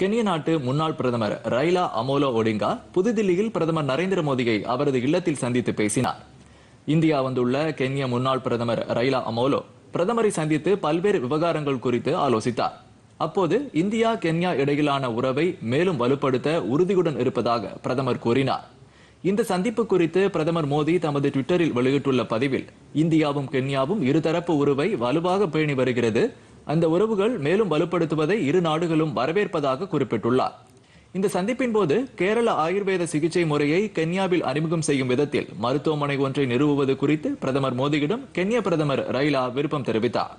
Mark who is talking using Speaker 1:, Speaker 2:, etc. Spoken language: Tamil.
Speaker 1: கெனிய நாட்டு முன்னாள் பிரதமர் ரைலா அமோலோ ஒடிங்கா புதுதில்லியில் பிரதமர் நரேந்திர மோடியை அவரது இல்லத்தில் சந்தித்து பேசினார் இந்தியா வந்துள்ள கென்ய முன்னாள் பிரதமர் ரைலா அமோலோ பிரதமரை சந்தித்து பல்வேறு விவகாரங்கள் குறித்து ஆலோசித்தார் அப்போது இந்தியா கென்யா இடையிலான உறவை மேலும் வலுப்படுத்த உறுதியுடன் இருப்பதாக பிரதமர் கூறினார் இந்த சந்திப்பு குறித்து பிரதமர் மோடி தமது ட்விட்டரில் வெளியிட்டுள்ள பதிவில் இந்தியாவும் கென்யாவும் இருதரப்பு உறவை வலுவாக பேணி வருகிறது அந்த உறவுகள் மேலும் வலுப்படுத்துவதை இரு நாடுகளும் வரவேற்பதாக குறிப்பிட்டுள்ளார் இந்த சந்திப்பின் போது கேரள ஆயுர்வேத சிகிச்சை முறையை கென்யாவில் அறிமுகம் செய்யும் விதத்தில் மருத்துவமனை ஒன்றை நிறுவுவது குறித்து பிரதமர் மோடியிடம் கென்யா பிரதமர் ரயிலா விருப்பம் தெரிவித்தார்